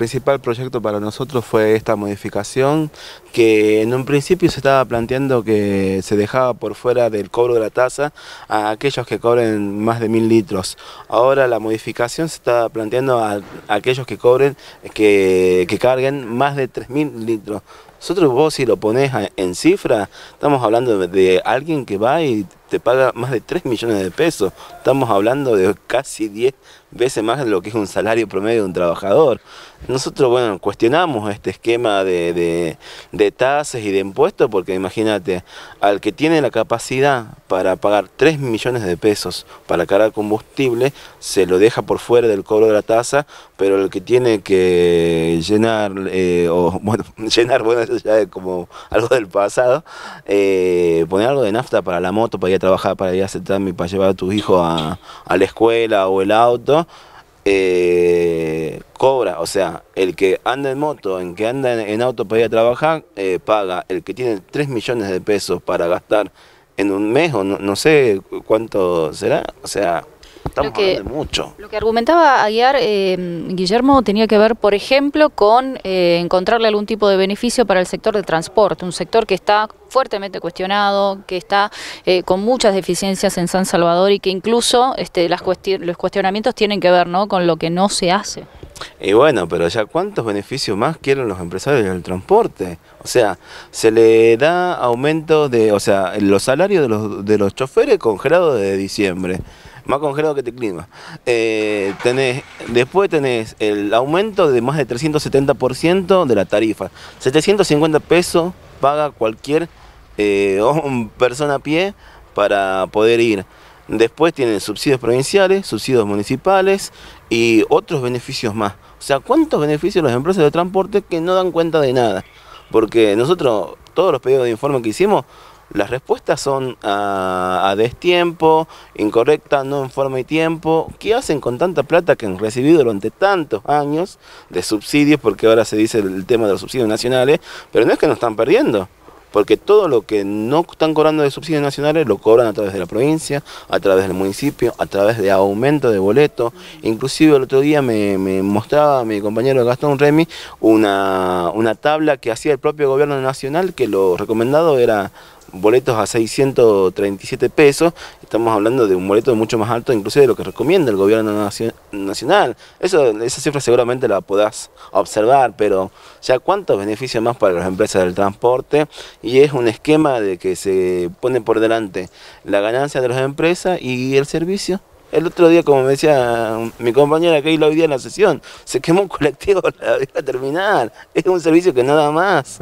principal proyecto para nosotros fue esta modificación que en un principio se estaba planteando que se dejaba por fuera del cobro de la tasa a aquellos que cobren más de mil litros. Ahora la modificación se está planteando a aquellos que cobren, que, que carguen más de mil litros. Nosotros vos si lo pones en cifra, estamos hablando de alguien que va y te paga más de 3 millones de pesos. Estamos hablando de casi 10 veces más de lo que es un salario promedio de un trabajador. Nosotros, bueno, cuestionamos este esquema de, tasas y de impuestos porque imagínate, al que tiene la capacidad para pagar 3 millones de pesos para cargar combustible, se lo deja por fuera del cobro de la tasa, pero el que tiene que llenar, eh, o bueno, llenar, bueno, ya es como algo del pasado. Eh, poner algo de nafta para la moto, para ir a trabajar, para ir a aceptarme, para llevar a tus hijos a, la escuela o el auto. Eh, cobra, o sea, el que anda en moto, en que anda en, auto para ir a trabajar, eh, paga. El que tiene 3 millones de pesos para gastar en un mes o no, no sé cuánto será, o sea, lo que, mucho. Lo que argumentaba Aguiar, eh, Guillermo, tenía que ver, por ejemplo, con eh, encontrarle algún tipo de beneficio para el sector de transporte, un sector que está fuertemente cuestionado, que está eh, con muchas deficiencias en San Salvador y que incluso este, las los cuestionamientos tienen que ver ¿no? con lo que no se hace. Y bueno, pero ya cuántos beneficios más quieren los empresarios del transporte. O sea, se le da aumento de, o sea, los salarios de los, de los choferes congelados desde diciembre más congelado que te clima. Eh, después tenés el aumento de más de 370% de la tarifa. 750 pesos paga cualquier eh, persona a pie para poder ir. Después tienen subsidios provinciales, subsidios municipales y otros beneficios más. O sea, ¿cuántos beneficios las empresas de transporte que no dan cuenta de nada? Porque nosotros, todos los pedidos de informe que hicimos, las respuestas son ah, a, destiempo, incorrecta, no en forma y tiempo. ¿Qué hacen con tanta plata que han recibido durante tantos años de subsidios? Porque ahora se dice el tema de los subsidios nacionales, pero no es que nos están perdiendo. Porque todo lo que no están cobrando de subsidios nacionales lo cobran a través de la provincia, a través del municipio, a través de aumento de boleto. Inclusive el otro día me, mostraba mi compañero Gastón Remy una, una tabla que hacía el propio gobierno nacional que lo recomendado era boletos a 637 pesos, estamos hablando de un boleto mucho más alto inclusive de lo que recomienda el gobierno nacional. esa cifra seguramente la podás observar, pero ya cuántos beneficios más para las empresas del transporte y es un esquema de que se pone por delante la ganancia de las empresas y el servicio. El otro día, como me decía mi compañera que hoy día en la sesión, se quemó un colectivo, la, terminar. terminal. Es un servicio que nada más.